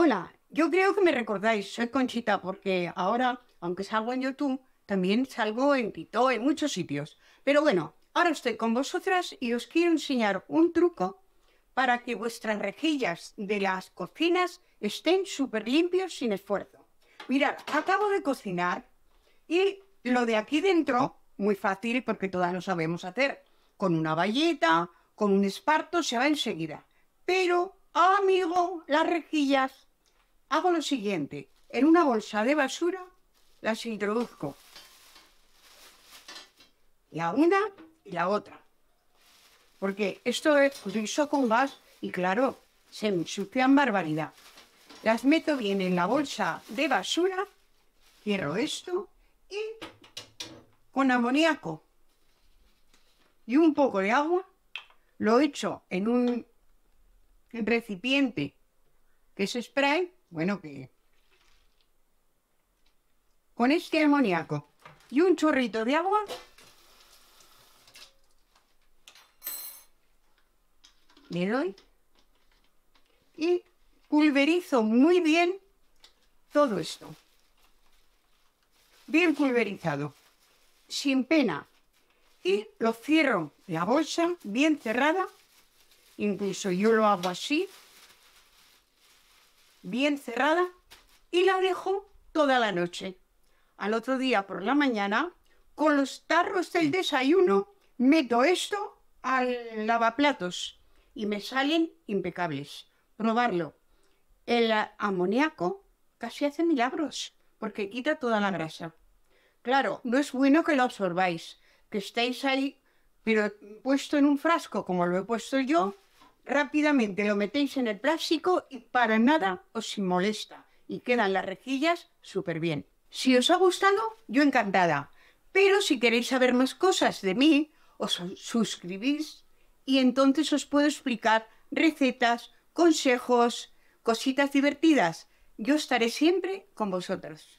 Hola, yo creo que me recordáis, soy Conchita, porque ahora, aunque salgo en YouTube, también salgo en Tito, en muchos sitios. Pero bueno, ahora estoy con vosotras y os quiero enseñar un truco para que vuestras rejillas de las cocinas estén súper limpias sin esfuerzo. Mirad, acabo de cocinar y lo de aquí dentro, muy fácil porque todas lo sabemos hacer. Con una valleta, con un esparto, se va enseguida. Pero, amigo, las rejillas hago lo siguiente. En una bolsa de basura las introduzco. La una y la otra. Porque esto es utilizo con gas y claro, se me ensucian barbaridad. Las meto bien en la bolsa de basura, cierro esto y con amoníaco y un poco de agua lo echo en un recipiente que es spray bueno, que... Con este amoníaco y un chorrito de agua... Le doy y pulverizo muy bien todo esto. Bien pulverizado, sin pena. Y lo cierro la bolsa bien cerrada. Incluso yo lo hago así bien cerrada y la dejo toda la noche. Al otro día por la mañana, con los tarros del desayuno, meto esto al lavaplatos y me salen impecables. Probarlo. El amoníaco casi hace milagros porque quita toda la grasa. Claro, no es bueno que lo absorbáis, que estéis ahí, pero puesto en un frasco como lo he puesto yo, rápidamente lo metéis en el plástico y para nada os molesta y quedan las rejillas súper bien. Si os ha gustado, yo encantada. Pero si queréis saber más cosas de mí, os suscribís y entonces os puedo explicar recetas, consejos, cositas divertidas. Yo estaré siempre con vosotros.